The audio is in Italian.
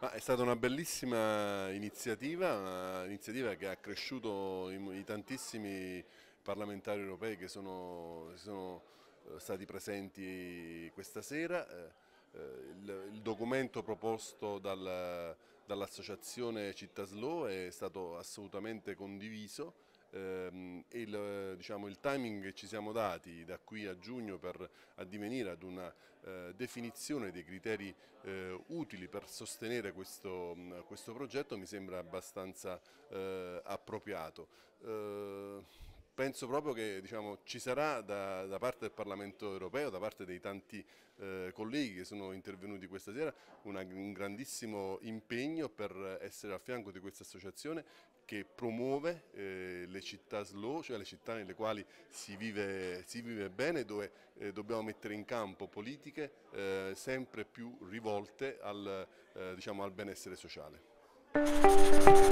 Ma è stata una bellissima iniziativa, un'iniziativa che ha cresciuto i, i tantissimi parlamentari europei che sono, sono eh, stati presenti questa sera. Eh, eh, il, il documento proposto dal, dall'associazione Città Slow è stato assolutamente condiviso ehm, il, diciamo, il, timing che ci siamo dati da qui a giugno per addivenire ad una eh, definizione dei criteri eh, utili per sostenere questo, mh, questo, progetto mi sembra abbastanza eh, appropriato. Ehm, penso proprio che diciamo, ci sarà da, da, parte del Parlamento europeo, da parte dei tanti eh, colleghi che sono intervenuti questa sera, una, un grandissimo impegno per essere a fianco di questa associazione che promuove eh, le città slow, cioè le città nelle quali si vive, si vive bene, dove eh, dobbiamo mettere in campo politiche eh, sempre più rivolte al, eh, diciamo, al benessere sociale.